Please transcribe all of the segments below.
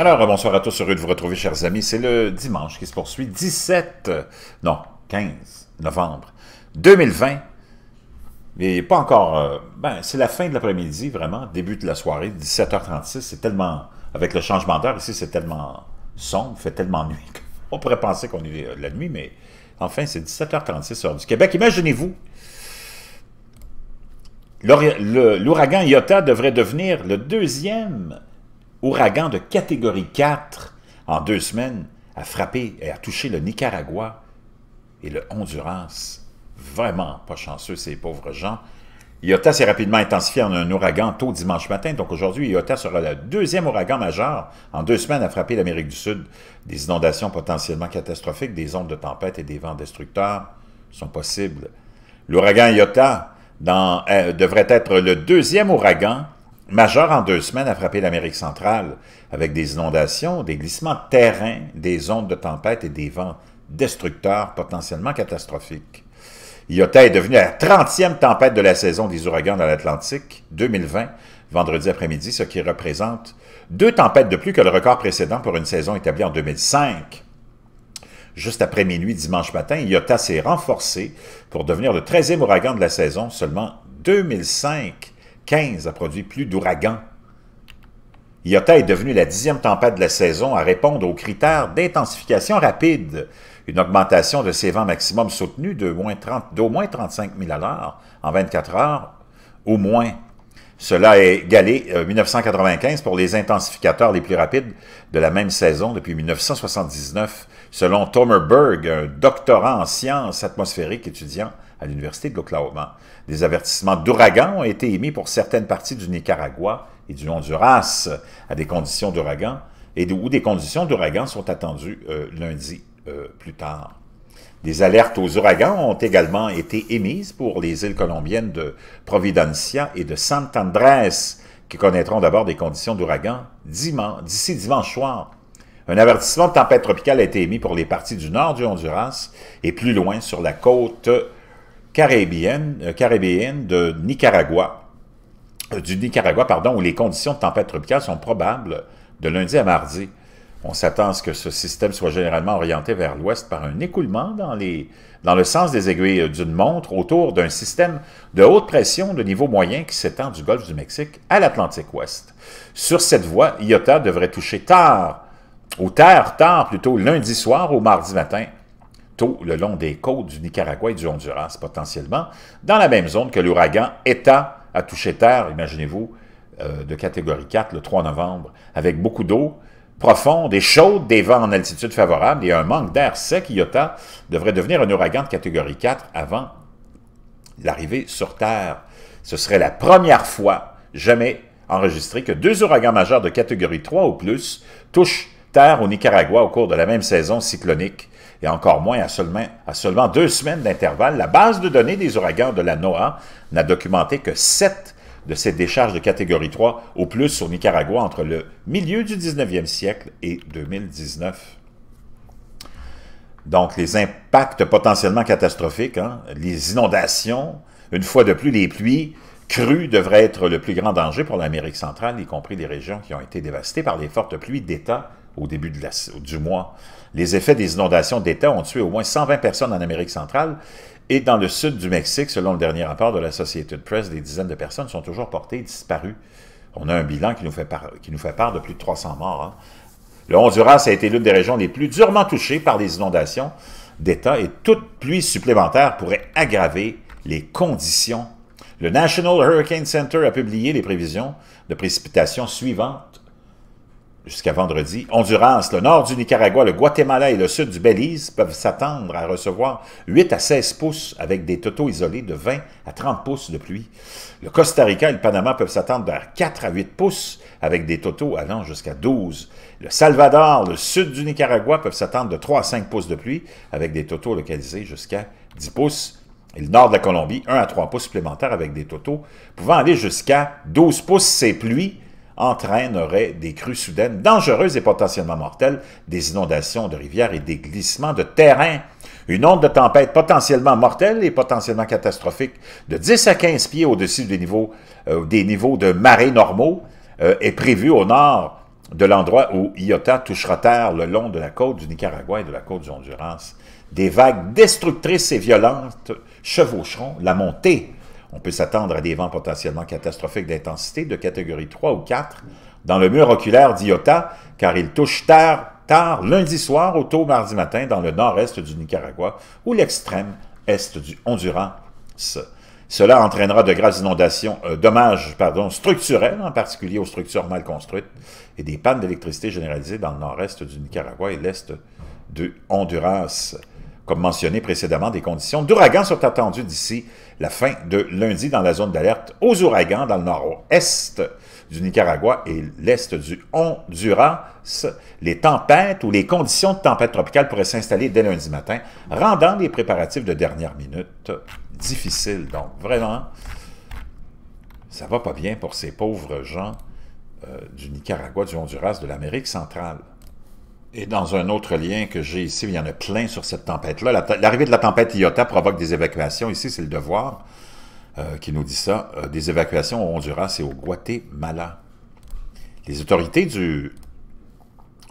Alors, bonsoir à tous, heureux de vous retrouver, chers amis. C'est le dimanche qui se poursuit, 17, non, 15 novembre 2020. Mais pas encore, euh, ben, c'est la fin de l'après-midi, vraiment, début de la soirée, 17h36, c'est tellement, avec le changement d'heure ici, c'est tellement sombre, fait tellement nuit. On pourrait penser qu'on est euh, la nuit, mais enfin, c'est 17h36 heure du Québec. Imaginez-vous, l'ouragan Iota devrait devenir le deuxième ouragan de catégorie 4 en deux semaines, a frappé et a touché le Nicaragua et le Honduras. Vraiment pas chanceux, ces pauvres gens. Iota s'est rapidement intensifié en un ouragan tôt dimanche matin, donc aujourd'hui, Iota sera le deuxième ouragan majeur en deux semaines à frapper l'Amérique du Sud. Des inondations potentiellement catastrophiques, des ondes de tempête et des vents destructeurs sont possibles. L'ouragan Iota euh, devrait être le deuxième ouragan majeur en deux semaines a frappé l'Amérique centrale, avec des inondations, des glissements de terrain, des ondes de tempête et des vents destructeurs potentiellement catastrophiques. Iota est devenue la 30e tempête de la saison des ouragans dans l'Atlantique 2020, vendredi après-midi, ce qui représente deux tempêtes de plus que le record précédent pour une saison établie en 2005. Juste après minuit dimanche matin, Iota s'est renforcé pour devenir le 13e ouragan de la saison, seulement 2005 15 a produit plus d'ouragans. Iota est devenue la dixième tempête de la saison à répondre aux critères d'intensification rapide, une augmentation de ses vents maximum soutenus d'au moins, moins 35 000 à l'heure en 24 heures, au moins. Cela est égalé 1995 euh, pour les intensificateurs les plus rapides de la même saison depuis 1979, selon Tomer Berg, un doctorat en sciences atmosphériques étudiant à l'Université de l'Oklahoma. Des avertissements d'ouragan ont été émis pour certaines parties du Nicaragua et du Honduras à des conditions d'ouragan et où des conditions d'ouragan sont attendues euh, lundi euh, plus tard. Des alertes aux ouragans ont également été émises pour les îles colombiennes de Providencia et de Santandrés, qui connaîtront d'abord des conditions d'ouragan d'ici dimanche, soir. Un avertissement de tempête tropicale a été émis pour les parties du nord du Honduras et plus loin sur la côte euh, caribéenne, de Nicaragua, euh, du Nicaragua, pardon, où les conditions de tempête tropicale sont probables de lundi à mardi. On s'attend à ce que ce système soit généralement orienté vers l'ouest par un écoulement dans, dans le sens des aiguilles euh, d'une montre autour d'un système de haute pression de niveau moyen qui s'étend du golfe du Mexique à l'Atlantique ouest. Sur cette voie, Iota devrait toucher tard, ou tard, tard plutôt, lundi soir au mardi matin, le long des côtes du Nicaragua et du Honduras, potentiellement, dans la même zone que l'ouragan ETA a touché terre, imaginez-vous, euh, de catégorie 4 le 3 novembre, avec beaucoup d'eau profonde et chaude, des vents en altitude favorable et un manque d'air sec, Iota devrait devenir un ouragan de catégorie 4 avant l'arrivée sur Terre. Ce serait la première fois jamais enregistrée que deux ouragans majeurs de catégorie 3 ou plus touchent Terre au Nicaragua au cours de la même saison cyclonique et encore moins à seulement, à seulement deux semaines d'intervalle, la base de données des ouragans de la NOAA n'a documenté que sept de ces décharges de catégorie 3 au plus sur Nicaragua entre le milieu du 19e siècle et 2019. Donc, les impacts potentiellement catastrophiques, hein, les inondations, une fois de plus, les pluies crues devraient être le plus grand danger pour l'Amérique centrale, y compris les régions qui ont été dévastées par les fortes pluies d'État au début du mois. Les effets des inondations d'État ont tué au moins 120 personnes en Amérique centrale et dans le sud du Mexique, selon le dernier rapport de la société de presse des dizaines de personnes sont toujours portées disparues. On a un bilan qui nous fait, qui nous fait part de plus de 300 morts. Hein. Le Honduras a été l'une des régions les plus durement touchées par les inondations d'État et toute pluie supplémentaire pourrait aggraver les conditions. Le National Hurricane Center a publié les prévisions de précipitations suivantes jusqu'à vendredi, Honduras, le nord du Nicaragua, le Guatemala et le sud du Belize peuvent s'attendre à recevoir 8 à 16 pouces avec des totaux isolés de 20 à 30 pouces de pluie. Le Costa Rica et le Panama peuvent s'attendre vers 4 à 8 pouces avec des totaux allant jusqu'à 12. Le Salvador, le sud du Nicaragua peuvent s'attendre de 3 à 5 pouces de pluie avec des totaux localisés jusqu'à 10 pouces. Et le nord de la Colombie, 1 à 3 pouces supplémentaires avec des totaux pouvant aller jusqu'à 12 pouces, ces pluies entraînerait des crues soudaines dangereuses et potentiellement mortelles, des inondations de rivières et des glissements de terrain. Une onde de tempête potentiellement mortelle et potentiellement catastrophique de 10 à 15 pieds au-dessus des niveaux, euh, des niveaux de marée normaux euh, est prévue au nord de l'endroit où Iota touchera terre le long de la côte du Nicaragua et de la côte du Honduras. Des vagues destructrices et violentes chevaucheront la montée on peut s'attendre à des vents potentiellement catastrophiques d'intensité de catégorie 3 ou 4 dans le mur oculaire d'Iota, car il touche terre tard lundi soir au tôt mardi matin dans le nord-est du Nicaragua ou l'extrême est du Honduras. Cela entraînera de graves inondations, euh, dommages pardon, structurels, en particulier aux structures mal construites, et des pannes d'électricité généralisées dans le nord-est du Nicaragua et l'est du Honduras. Comme mentionné précédemment, des conditions d'ouragan sont attendues d'ici la fin de lundi dans la zone d'alerte aux ouragans dans le nord-est du Nicaragua et l'est du Honduras. Les tempêtes ou les conditions de tempête tropicale pourraient s'installer dès lundi matin, rendant les préparatifs de dernière minute difficiles. Donc vraiment, ça va pas bien pour ces pauvres gens euh, du Nicaragua, du Honduras, de l'Amérique centrale. Et dans un autre lien que j'ai ici, il y en a plein sur cette tempête-là. L'arrivée de la tempête Iota provoque des évacuations. Ici, c'est le devoir euh, qui nous dit ça. Euh, des évacuations au Honduras et au Guatemala. Les autorités du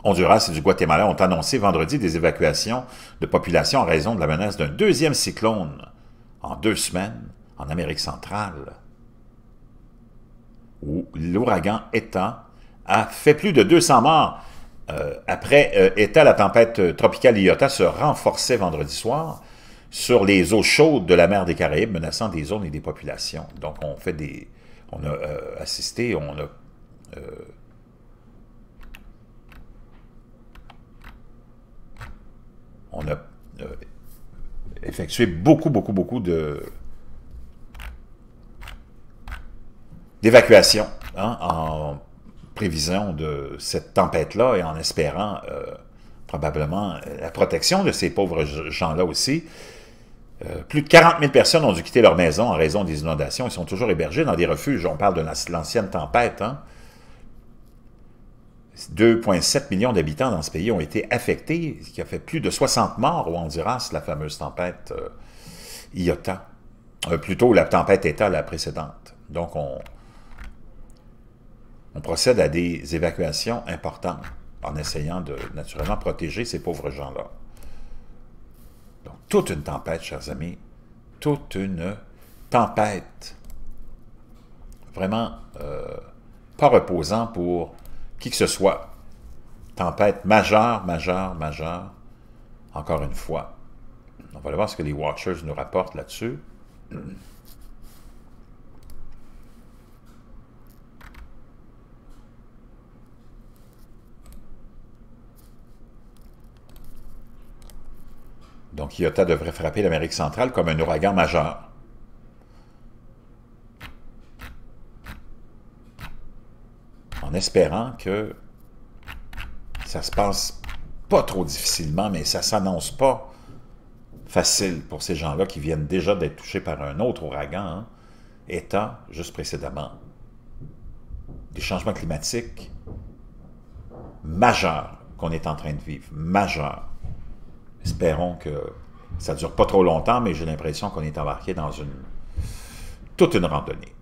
Honduras et du Guatemala ont annoncé vendredi des évacuations de population en raison de la menace d'un deuxième cyclone en deux semaines en Amérique centrale, où l'ouragan Eta a fait plus de 200 morts. Euh, après euh, la tempête euh, tropicale Iota se renforçait vendredi soir sur les eaux chaudes de la mer des Caraïbes, menaçant des zones et des populations. Donc, on fait des... On a euh, assisté, on a... on a effectué beaucoup, beaucoup, beaucoup de d'évacuation hein, en prévision de cette tempête-là et en espérant euh, probablement euh, la protection de ces pauvres gens-là aussi. Euh, plus de 40 000 personnes ont dû quitter leur maison en raison des inondations. Ils sont toujours hébergés dans des refuges. On parle de l'ancienne tempête. Hein? 2,7 millions d'habitants dans ce pays ont été affectés, ce qui a fait plus de 60 morts au Honduras, la fameuse tempête Iota. plutôt la tempête État, la précédente. Donc, on, on procède à des évacuations importantes en essayant de, naturellement, protéger ces pauvres gens-là. Donc, toute une tempête, chers amis, toute une tempête. Vraiment euh, pas reposant pour qui que ce soit. Tempête majeure, majeure, majeure, encore une fois. On va aller voir ce que les Watchers nous rapportent là-dessus. Donc, Iota devrait frapper l'Amérique centrale comme un ouragan majeur. En espérant que ça se passe pas trop difficilement, mais ça s'annonce pas facile pour ces gens-là qui viennent déjà d'être touchés par un autre ouragan, hein. état, étant juste précédemment des changements climatiques majeurs qu'on est en train de vivre, majeurs. Espérons que ça ne dure pas trop longtemps, mais j'ai l'impression qu'on est embarqué dans une toute une randonnée.